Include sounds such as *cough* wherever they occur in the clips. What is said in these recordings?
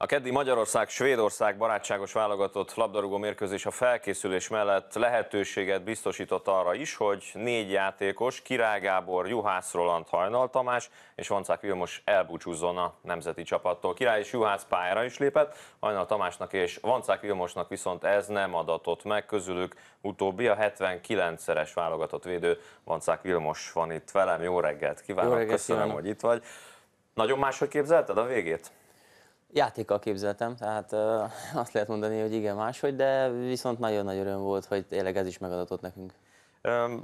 A keddi Magyarország-Svédország barátságos válogatott labdarúgó mérkőzés a felkészülés mellett lehetőséget biztosított arra is, hogy négy játékos, Király Gábor, Juhász Roland, Hajnal Tamás és Vancák Vilmos elbúcsúzzon a nemzeti csapattól. Király és Juhász pályára is lépett, Hajnal Tamásnak és Vancák Vilmosnak viszont ez nem adatott meg, közülük utóbbi a 79-szeres válogatott védő Vancák Vilmos van itt velem. Jó reggelt kívánok, Jó reggelt, köszönöm, kívánok. hogy itt vagy. Nagyon máshogy képzelted a végét? Játékkal képzeltem, tehát *laughs* azt lehet mondani, hogy igen máshogy, de viszont nagyon nagy öröm volt, hogy tényleg ez is megadatott nekünk.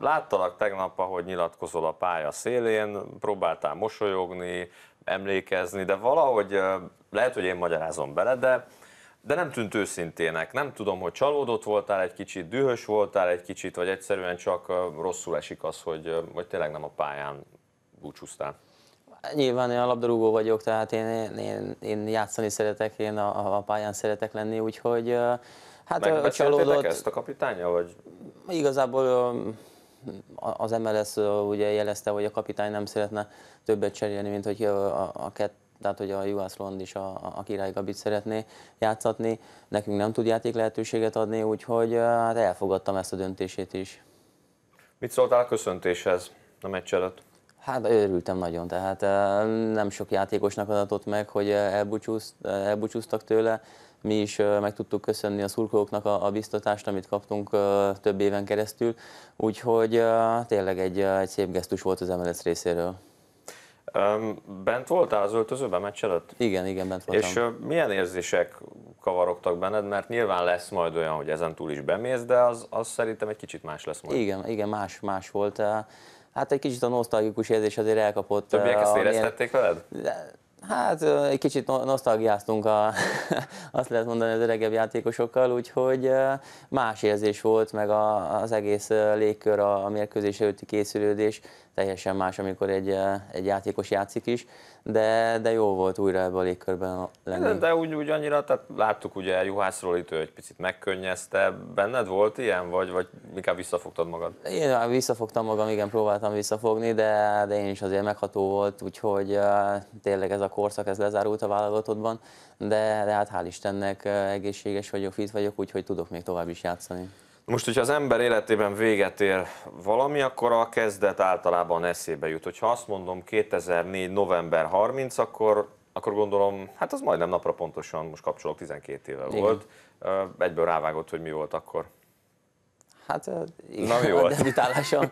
Láttalak tegnap, ahogy nyilatkozol a pálya szélén, próbáltál mosolyogni, emlékezni, de valahogy lehet, hogy én magyarázom bele, de, de nem tűnt őszintének. Nem tudom, hogy csalódott voltál egy kicsit, dühös voltál egy kicsit, vagy egyszerűen csak rosszul esik az, hogy, hogy tényleg nem a pályán búcsúztál. Nyilván én a labdarúgó vagyok, tehát én, én, én játszani szeretek, én a, a pályán szeretek lenni, úgyhogy hát a csalódott... ezt a kapitánya, vagy? Igazából az MLS ugye jelezte, hogy a kapitány nem szeretne többet cserélni, mint hogy a, a kettő tehát hogy a Juhász Lond is a, a Király Gabit szeretné játszatni. Nekünk nem tud játék lehetőséget adni, úgyhogy hát elfogadtam ezt a döntését is. Mit szóltál a köszöntéshez a meccs előtt? Hát örültem nagyon, tehát eh, nem sok játékosnak adatott meg, hogy eh, elbúcsúzt, eh, elbúcsúztak tőle. Mi is meg tudtuk köszönni a szurkolóknak a, a biztatást, amit kaptunk több éven keresztül, úgyhogy tényleg egy, egy szép gesztus volt az MLS részéről. Bent voltál az öltözőben meccs előtt? Igen, igen, bent voltam. És milyen érzések kavarogtak benned, mert nyilván lesz majd olyan, hogy ezen túl is bemész, de az, az szerintem egy kicsit más lesz majd. Igen, igen, más, más volt hát egy kicsit a nosztalgikus érzés azért elkapott. Többiek ezt éreztették veled? Hát egy kicsit nosztalgiáztunk, a, *laughs* azt lehet mondani az öregebb játékosokkal, úgyhogy más érzés volt, meg a, az egész légkör, a mérkőzés előtti készülődés teljesen más, amikor egy, egy játékos játszik is de, de jó volt újra ebben a légkörben lenni. De, de úgy, úgy annyira, tehát láttuk ugye Juhászról itt, egy picit megkönnyezte. Benned volt ilyen, vagy, vagy inkább visszafogtad magad? Én visszafogtam magam, igen, próbáltam visszafogni, de, de én is azért megható volt, úgyhogy tényleg ez a korszak, ez lezárult a vállalatodban, de, de hát hál' Istennek egészséges vagyok, fit vagyok, úgyhogy tudok még tovább is játszani. Most, hogyha az ember életében véget ér valami, akkor a kezdet általában eszébe jut. Hogyha azt mondom 2004. november 30, akkor, akkor gondolom, hát az majdnem napra pontosan, most kapcsolok, 12 éve Igen. volt. Egyből rávágott, hogy mi volt akkor. Hát igen, Na, jó. Igen, debütálásom.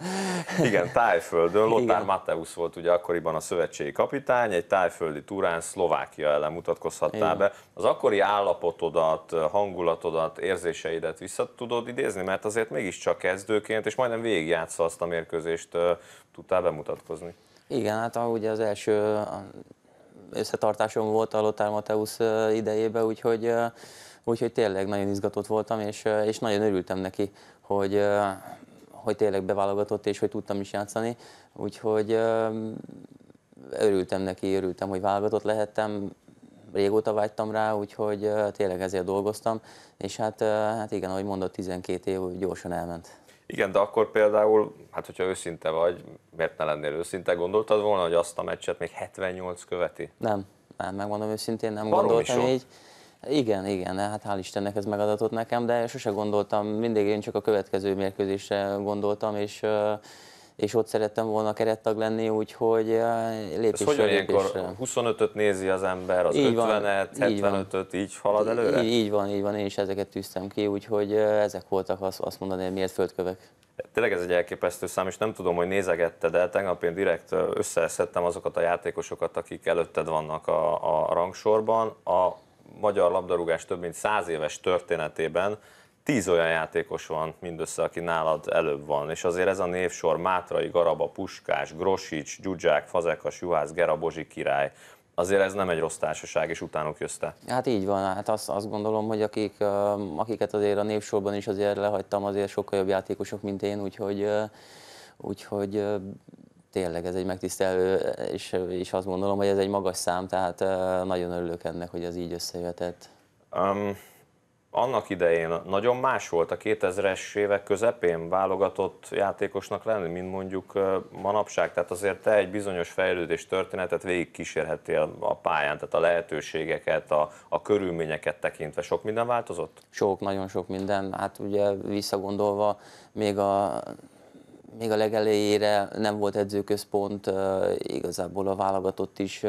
igen, tájföldön. Lothar Mateusz volt ugye akkoriban a szövetségi kapitány, egy tájföldi túrán Szlovákia ellen mutatkozhattál igen. be. Az akkori állapotodat, hangulatodat, érzéseidet vissza tudod idézni, mert azért mégiscsak kezdőként, és majdnem végigjátszva azt a mérkőzést tudtál bemutatkozni. Igen, hát ahogy az első összetartásom volt a Lothar Mateusz idejében, úgyhogy úgyhogy tényleg nagyon izgatott voltam, és, és nagyon örültem neki, hogy, hogy tényleg beválogatott, és hogy tudtam is játszani, úgyhogy örültem neki, örültem, hogy válogatott lehettem, régóta vágytam rá, úgyhogy tényleg ezért dolgoztam, és hát, hát igen, ahogy mondott, 12 év gyorsan elment. Igen, de akkor például, hát hogyha őszinte vagy, miért ne lennél őszinte, gondoltad volna, hogy azt a meccset még 78 követi? Nem, nem, megmondom őszintén, nem Barom gondoltam így. Igen, igen, hát hál' Istennek ez megadatott nekem, de sose gondoltam, mindig én csak a következő mérkőzésre gondoltam, és és ott szerettem volna kerettag lenni, úgyhogy lépésre, hogy lépésre. 25-öt nézi az ember, az 50-et, 75-öt, így halad előre? Így, így van, így van, én is ezeket tűztem ki, úgyhogy ezek voltak azt, azt mondani, hogy miért földkövek. Tényleg ez egy elképesztő szám, és nem tudom, hogy nézegette, de tegnap én direkt összeszedtem azokat a játékosokat, akik előtted vannak a, a rangsorban. A magyar labdarúgás több mint száz éves történetében tíz olyan játékos van mindössze, aki nálad előbb van, és azért ez a névsor Mátrai, Garaba, Puskás, Grosics, Gyudzsák, Fazekas, Juhász, Gera, Bozsi király, azért ez nem egy rossz társaság, és utánuk jözte. Hát így van, hát azt, azt gondolom, hogy akik, akiket azért a névsorban is azért lehagytam, azért sokkal jobb játékosok, mint én, úgyhogy, úgyhogy tényleg ez egy megtisztelő, és, és azt gondolom, hogy ez egy magas szám, tehát nagyon örülök ennek, hogy ez így összejöhetett. Um, annak idején nagyon más volt a 2000-es évek közepén válogatott játékosnak lenni, mint mondjuk manapság. Tehát azért te egy bizonyos fejlődés történetet végig kísérhettél a pályán, tehát a lehetőségeket, a, a körülményeket tekintve. Sok minden változott? Sok, nagyon sok minden. Hát ugye visszagondolva még a még a legelejére nem volt edzőközpont, igazából a válogatott is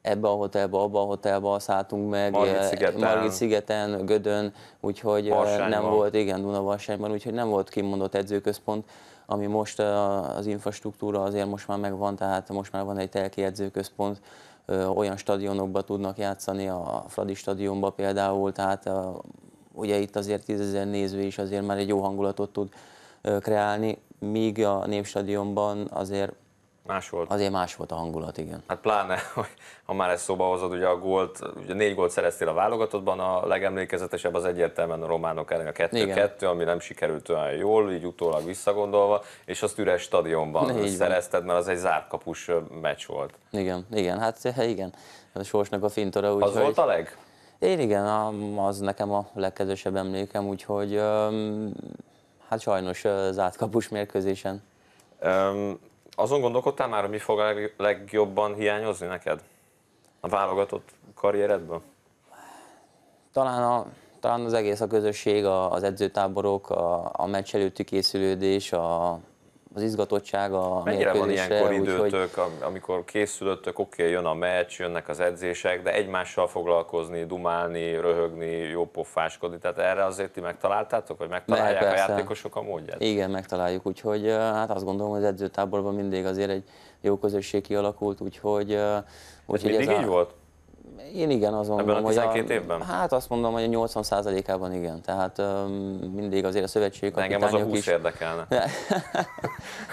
ebbe a hotelbe, abba a hotelba szálltunk meg, Margit-szigeten, szigeten Gödön, úgyhogy Varsányban. nem volt, igen, Dunavarsányban, úgyhogy nem volt kimondott edzőközpont, ami most az infrastruktúra azért most már megvan, tehát most már van egy telki edzőközpont, olyan stadionokba tudnak játszani, a Fradi stadionba például, tehát ugye itt azért tízezer néző is azért már egy jó hangulatot tud kreálni, míg a Népstadionban azért Más volt? Azért más volt a hangulat, igen. Hát pláne, *laughs* hogy ha már ezt szóba hozod, ugye a gólt, ugye négy gólt szereztél a válogatottban, a legemlékezetesebb az egyértelműen a románok ellen a 2-2, ami nem sikerült olyan jól, így utólag visszagondolva, és azt üres stadionban így szerezted, mert az egy zárkapus meccs volt. Igen, igen, hát eh, igen, a Sorsnak a fintora. Úgy, az hogy... volt a leg? Én igen, az nekem a legkedvesebb emlékem, úgyhogy hát sajnos az átkapus mérkőzésen. Um, azon gondolkodtál már, hogy mi fog a legjobban hiányozni neked a válogatott karrieredből? Talán, a, talán az egész a közösség, a, az edzőtáborok, a, a meccs előtti készülődés, a, az izgatottság a Mennyire van ilyenkor időtök, hogy... amikor készülöttök, oké, okay, jön a meccs, jönnek az edzések, de egymással foglalkozni, dumálni, röhögni, jópofáskodni, tehát erre azért ti megtaláltátok, vagy megtalálják Meg, a játékosok a módját? Igen, megtaláljuk, úgyhogy hát azt gondolom, hogy az edzőtáborban mindig azért egy jó közösség kialakult, úgyhogy... úgyhogy ez mindig ez így a... volt? Én igen, azt mondom, Ebben a 12 hogy a, évben? Hát azt mondom, hogy a 80%-ában igen. Tehát um, mindig azért a szövetségi kapitányok Engem az a 20 is... érdekelne. *laughs*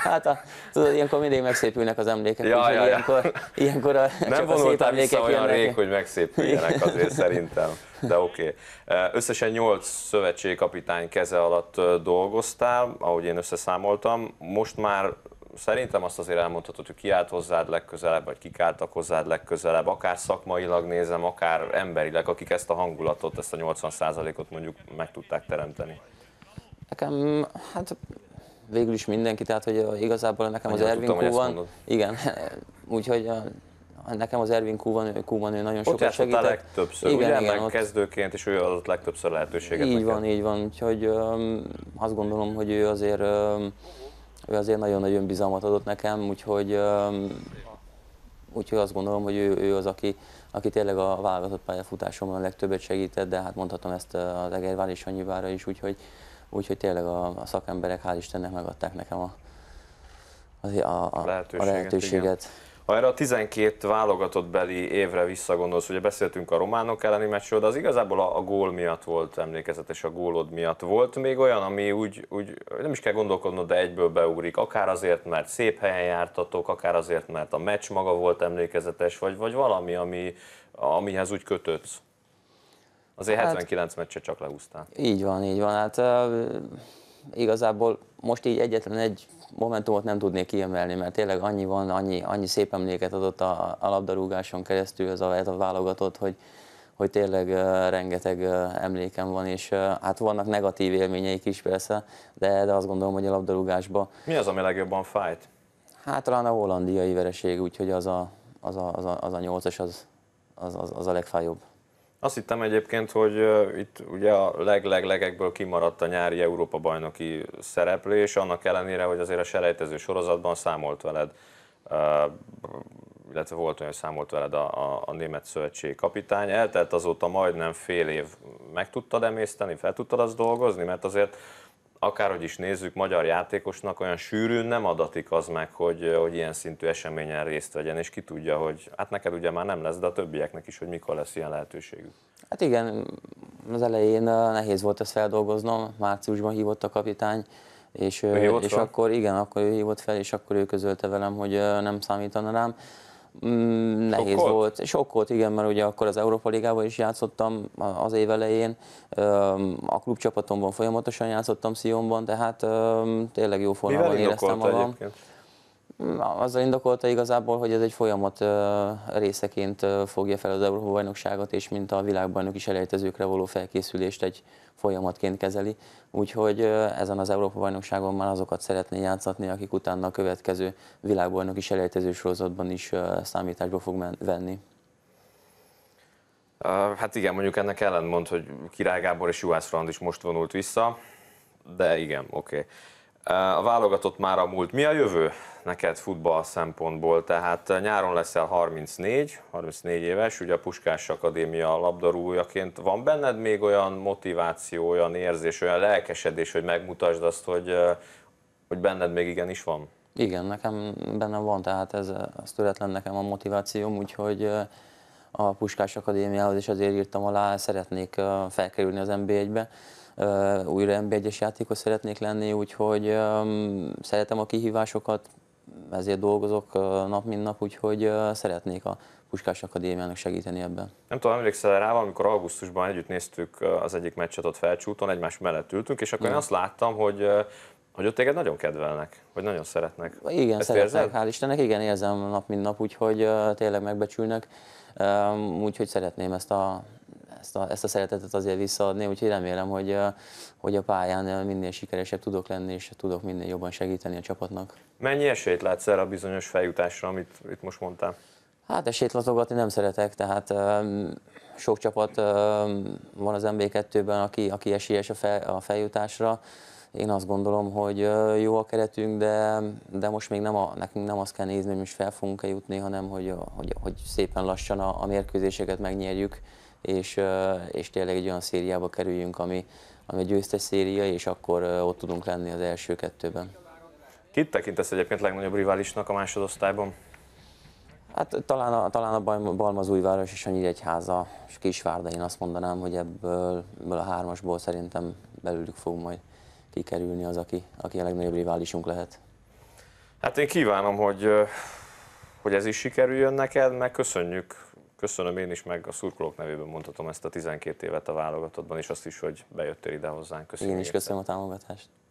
hát a, tudod, ilyenkor mindig megszépülnek az emlékek. Ja, ja, ilyenkor, ja. Ilyenkor, ilyenkor a, Nem vonultál vissza olyan jönnek. rég, hogy megszépüljenek azért szerintem. De oké. Okay. Összesen 8 szövetségi kapitány keze alatt dolgoztál, ahogy én összeszámoltam. Most már szerintem azt azért elmondhatod, hogy ki állt hozzád legközelebb, vagy kik álltak hozzád legközelebb, akár szakmailag nézem, akár emberileg, akik ezt a hangulatot, ezt a 80%-ot mondjuk meg tudták teremteni. Nekem, hát végül is mindenki, tehát hogy igazából nekem Nagyon az Ervin Kúvan, igen, *laughs* úgyhogy a, nekem az Ervin Kúvan, Kúvan ő nagyon sokat segített. Ott legtöbbször, igen, ugye? Igen, ott... kezdőként, és ő adott legtöbbször lehetőséget Így nekem. van, így van, úgyhogy öm, azt gondolom, hogy ő azért öm, ő azért nagyon nagy önbizalmat adott nekem, úgyhogy, úgyhogy azt gondolom, hogy ő, ő az, aki, aki tényleg a válogatott pályafutásomon a legtöbbet segített, de hát mondhatom ezt az Egerván és Annyivára is, úgyhogy, úgyhogy tényleg a, a szakemberek hál' Istennek megadták nekem a, a, a, a lehetőséget. A lehetőséget. Igen. Ha erre a 12 válogatott beli évre visszagondolsz, ugye beszéltünk a románok elleni meccsről, de az igazából a, a gól miatt volt emlékezetes, a gólod miatt volt még olyan, ami úgy, úgy nem is kell gondolkodnod, de egyből beugrik, akár azért, mert szép helyen jártatok, akár azért, mert a meccs maga volt emlékezetes, vagy, vagy valami, ami, amihez úgy kötődsz. Azért hát, 79 meccset csak lehúztál. Így van, így van. Hát uh, igazából most így egyetlen egy momentumot nem tudnék kiemelni, mert tényleg annyi van, annyi, annyi szép emléket adott a, a labdarúgáson keresztül ez a, ez a válogatott, hogy, hogy tényleg uh, rengeteg uh, emlékem van, és uh, hát vannak negatív élményeik is persze, de, de azt gondolom, hogy a labdarúgásban... Mi az, ami legjobban fájt? Hát talán a hollandiai vereség, úgyhogy az a, az a, az a, az a nyolcas az, az, az, az a legfájóbb. Azt hittem egyébként, hogy itt ugye a legleglegekből kimaradt a nyári Európa-bajnoki szereplés, annak ellenére, hogy azért a selejtező sorozatban számolt veled, illetve volt olyan, hogy számolt veled a, a, a német szövetség kapitány. Eltelt azóta majdnem fél év. Meg tudtad emészteni, fel tudtad azt dolgozni? Mert azért akárhogy is nézzük, magyar játékosnak olyan sűrűn nem adatik az meg, hogy, hogy ilyen szintű eseményen részt vegyen, és ki tudja, hogy hát neked ugye már nem lesz, de a többieknek is, hogy mikor lesz ilyen lehetőségük. Hát igen, az elején nehéz volt ezt feldolgoznom, márciusban hívott a kapitány, és, és akkor igen, akkor ő hívott fel, és akkor ő közölte velem, hogy nem számítana rám. Mm, nehéz sok volt. volt, igen, mert ugye akkor az Európa Ligában is játszottam az év elején, a klubcsapatomban folyamatosan játszottam Szionban, tehát tényleg jó formában éreztem magam. Egyébként? Azzal indokolta igazából, hogy ez egy folyamat részeként fogja fel az Európa bajnokságot, és mint a világbajnok is elejtezőkre való felkészülést egy folyamatként kezeli. Úgyhogy ezen az Európa bajnokságon már azokat szeretné játszatni, akik utána a következő világbajnok is elejtező sorozatban is számításba fog venni. Hát igen, mondjuk ennek ellentmond, hogy Király Gábor és Juhász Frand is most vonult vissza, de igen, oké. Okay. A válogatott már a múlt. Mi a jövő? neked futball szempontból? Tehát eh, nyáron leszel 34, 34 éves, ugye a Puskás Akadémia labdarújaként. Van benned még olyan motiváció, olyan érzés, olyan lelkesedés, hogy megmutasd azt, hogy, eh, hogy benned még igenis van? Igen, nekem benne van, tehát ez, eh, ez töretlen nekem a motivációm, úgyhogy a Puskás Akadémiához is azért írtam alá, szeretnék felkerülni az NB1-be, újra NB1-es játékos szeretnék lenni, úgyhogy szeretem a kihívásokat, ezért dolgozok nap, mint nap, úgyhogy szeretnék a Puskás Akadémiának segíteni ebben. Nem tudom, emlékszel rá, amikor augusztusban együtt néztük az egyik meccset ott felcsúton, egymás mellett ültünk, és akkor Igen. én azt láttam, hogy hogy ott téged nagyon kedvelnek, vagy nagyon szeretnek. Igen, Ezt szeretnek, érzed? hál' Istennek, igen, érzem nap, mint nap, úgyhogy uh, tényleg megbecsülnek. Um, úgyhogy szeretném ezt a ezt a, ezt a szeretetet azért visszaadni, úgyhogy remélem, hogy, hogy a pályán minél sikeresebb tudok lenni, és tudok minél jobban segíteni a csapatnak. Mennyi esélyt látsz erre a bizonyos feljutásra, amit itt most mondtál? Hát esélyt latogatni nem szeretek, tehát um, sok csapat um, van az MB2-ben, aki, aki esélyes a, fel, a feljutásra. Én azt gondolom, hogy jó a keretünk, de, de most még nem a, nekünk nem azt kell nézni, hogy most fel fogunk-e jutni, hanem hogy, hogy, hogy szépen lassan a, a mérkőzéseket megnyerjük és, és tényleg egy olyan szériába kerüljünk, ami, ami győztes széria, és akkor ott tudunk lenni az első kettőben. Kit tekintesz egyébként legnagyobb riválisnak a másodosztályban? Hát talán a, talán a Balmazújváros és a Nyíregyháza és Kisvárda, én azt mondanám, hogy ebből, ebből a hármasból szerintem belülük fog majd kikerülni az, aki, aki a legnagyobb riválisunk lehet. Hát én kívánom, hogy, hogy ez is sikerüljön neked, meg köszönjük Köszönöm én is, meg a szurkolók nevében mondhatom ezt a 12 évet a válogatottban, és azt is, hogy bejöttél ide hozzánk. Köszönöm én is köszönöm a támogatást.